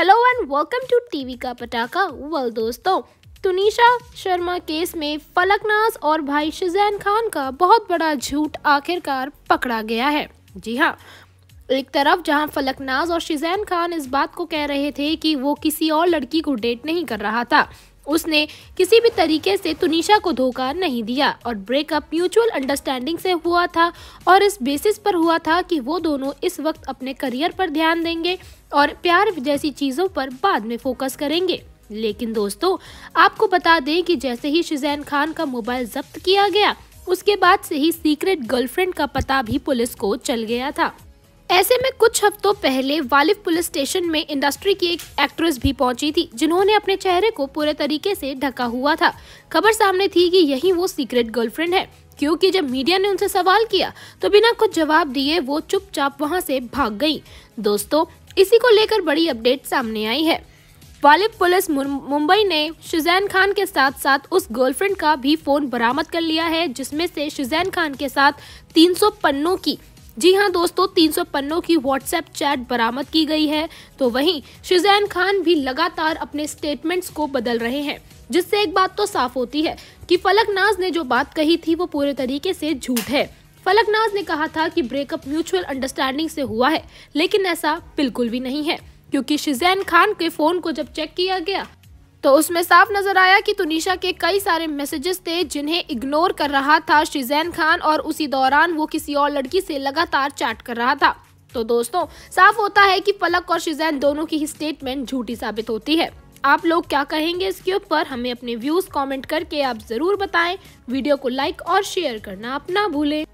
hello and welcome to TV का पटाखा well दोस्तों तुनिशा शर्मा केस में फलकनाज और भाई शिजैन खान का बहुत बड़ा झूठ आखिरकार पकड़ा गया है जी हाँ एक तरफ जहां फलकनाज और शिजैन खान इस बात को कह रहे थे कि वो किसी और लड़की को डेट नहीं कर रहा था उसने किसी भी तरीके से तुनिशा को धोखा नहीं दिया और ब्रेकअप म्यूचुअल अंडरस्टैंडिंग से हुआ था और इस बेसिस पर हुआ था कि वो दोनों इस वक्त अपने करियर पर ध्यान देंगे और प्यार जैसी चीज़ों पर बाद में फोकस करेंगे लेकिन दोस्तों आपको बता दें कि जैसे ही शिजैन खान का मोबाइल जब्त किया गया उसके बाद से ही सीक्रेट गर्लफ्रेंड का पता भी पुलिस को चल गया था ऐसे में कुछ हफ्तों पहले वालिफ पुलिस स्टेशन में इंडस्ट्री की एक एक्ट्रेस भी पहुंची थी जिन्होंने अपने चेहरे को पूरे तरीके से ढका हुआ था खबर सामने थी कि यही वो सीक्रेट गर्लफ्रेंड है क्योंकि जब मीडिया ने उनसे सवाल किया तो बिना कुछ जवाब दिए वो चुपचाप वहां से भाग गई दोस्तों इसी को लेकर बड़ी अपडेट सामने आई है वालिब पुलिस मुंबई ने शुजैन खान के साथ साथ उस गर्लफ्रेंड का भी फ़ोन बरामद कर लिया है जिसमें से शुजैन खान के साथ 300 पन्नों की जी हाँ दोस्तों 300 पन्नों की व्हाट्सएप चैट बरामद की गई है तो वहीं शुजैन खान भी लगातार अपने स्टेटमेंट्स को बदल रहे हैं जिससे एक बात तो साफ होती है कि फलकनाज ने जो बात कही थी वो पूरे तरीके से झूठ है पलक नाज ने कहा था कि ब्रेकअप म्यूचुअल अंडरस्टैंडिंग से हुआ है लेकिन ऐसा बिल्कुल भी नहीं है क्योंकि शिजैन खान के फोन को जब चेक किया गया तो उसमें साफ नजर आया कि तुनिशा के कई सारे मैसेजेस थे जिन्हें इग्नोर कर रहा था शिजैन खान और उसी दौरान वो किसी और लड़की से लगातार चैट कर रहा था तो दोस्तों साफ होता है कि पलक और शिजैन दोनों की ही स्टेटमेंट झूठी साबित होती है आप लोग क्या कहेंगे इसके ऊपर हमें अपने व्यूज कमेंट करके आप जरूर बताएं वीडियो को लाइक और शेयर करना अपना भूलें